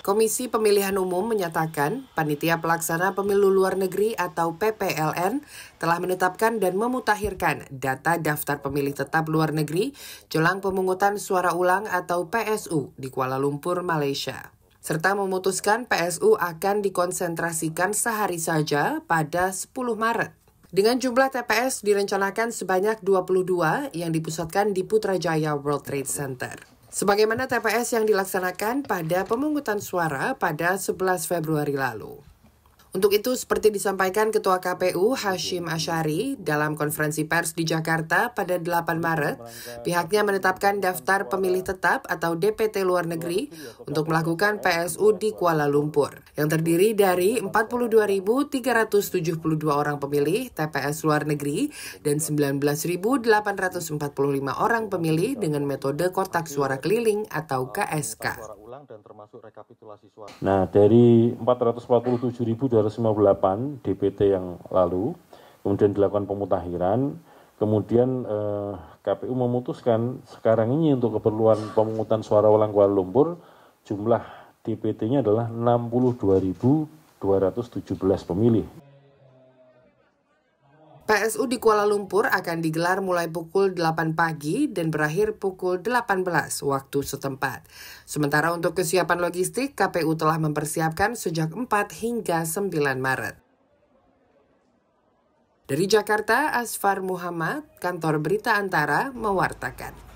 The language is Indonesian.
Komisi Pemilihan Umum menyatakan Panitia Pelaksana Pemilu Luar Negeri atau PPLN telah menetapkan dan memutakhirkan data daftar pemilih tetap luar negeri jelang pemungutan suara ulang atau PSU di Kuala Lumpur, Malaysia serta memutuskan PSU akan dikonsentrasikan sehari saja pada 10 Maret. Dengan jumlah TPS direncanakan sebanyak 22 yang dipusatkan di Putrajaya World Trade Center. Sebagaimana TPS yang dilaksanakan pada pemungutan suara pada 11 Februari lalu. Untuk itu, seperti disampaikan Ketua KPU Hashim Ashari dalam konferensi pers di Jakarta pada 8 Maret, pihaknya menetapkan daftar pemilih tetap atau DPT luar negeri untuk melakukan PSU di Kuala Lumpur, yang terdiri dari 42.372 orang pemilih TPS luar negeri dan 19.845 orang pemilih dengan metode kotak suara keliling atau KSK ulang dan termasuk rekapitulasi suara. Nah, dari 447.258 DPT yang lalu, kemudian dilakukan pemutahiran, kemudian eh, KPU memutuskan sekarang ini untuk keperluan pemungutan suara ulang Kuala Lumpur jumlah DPT-nya adalah 62.217 pemilih PSU di Kuala Lumpur akan digelar mulai pukul 8 pagi dan berakhir pukul 18 waktu setempat. Sementara untuk kesiapan logistik, KPU telah mempersiapkan sejak 4 hingga 9 Maret. Dari Jakarta, Asfar Muhammad, Kantor Berita Antara, mewartakan.